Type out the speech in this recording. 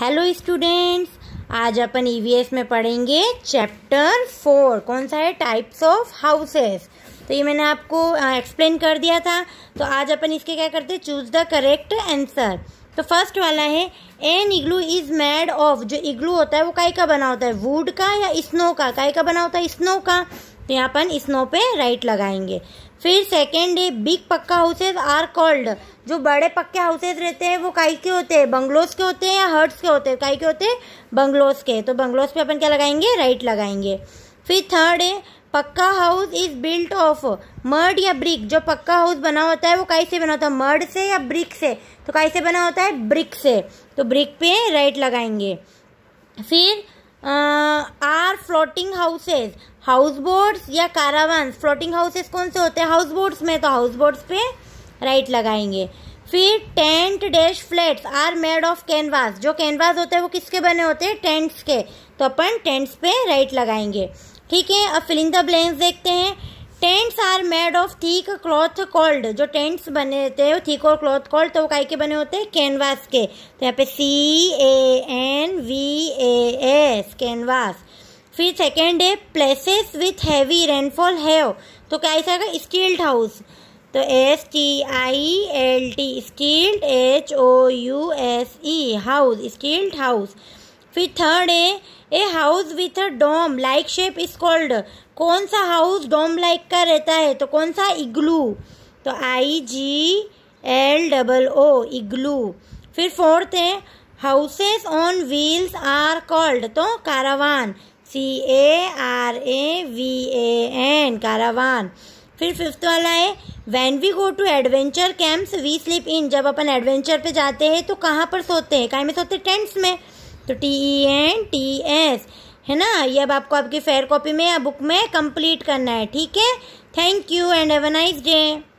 hello students आज अपन EVS e में पढ़ेंगे चैप्टर फोर कौन सा है टाइप्स ऑफ हाउसेस तो ये मैंने आपको एक्सप्लेन कर दिया था तो आज अपन इसके क्या करते हैं चूज द करेक्ट आंसर तो फर्स्ट वाला है an igloo is made of जो इग्लू होता है वो काय का बना होता है वुड का या स्नो का काय का बना होता है स्नो का तो यहाँ पर स्नो पे राइट लगाएंगे फिर सेकेंड है बिग पक्का हाउसेज आर कॉल्ड जो बड़े पक्के हाउसेज रहते हैं वो काई के होते हैं बंगलोज के होते हैं या हर्ट्स के होते हैं काई के होते हैं बंगलोज के तो बंगलोस पे अपन क्या लगाएंगे राइट लगाएंगे फिर थर्ड है pucca house is built of mud या ब्रिक जो पक्का हाउस बना होता है वो कैसे बना होता है मर्ड से या ब्रिक से तो कैसे बना होता है ब्रिक से तो ब्रिक पे राइट लगाएंगे फिर फ्लोटिंग हाउसेज हाउस बोट्स या कारावान फ्लोटिंग हाउसेज कौन से होते हैं हाउस बोट्स में तो हाउस बोट्स पे राइट लगाएंगे फिर tent dash flats are made of canvas जो कैनवास होते हैं वो किसके बने होते हैं टेंट्स के तो अपन टेंट्स पे राइट लगाएंगे ठीक है अब फिलिंग द ब्लैंक्स देखते हैं tents are made of thick cloth called जो टेंट्स बने होते हैं थीक और क्लॉथ कॉल्ड तो वो काय के बने होते हैं कैनवास के तो यहाँ पे C A N V A S canvas फिर सेकेंड है places with heavy rainfall have तो क्या ऐसा होगा स्किल्ड हाउस तो S T I L T stilt H O U S E house stilt house फिर थर्ड है a house with a dome like shape is called कौन सा house डोम like का रहता है तो कौन सा इग्लू तो आई जी एल डबल ओ इग्लू फिर फोर्थ है houses on wheels are called तो caravan C A R A V A N caravan फिर फिफ्थ वाला है when we go to adventure camps we sleep in जब अपन एडवेंचर पे जाते हैं तो कहाँ पर सोते हैं कहीं में सोते हैं टेंट्स में तो T E N T S है ना ये अब आपको आपकी फेयर कॉपी में या बुक में कंप्लीट करना है ठीक है thank you and have a nice day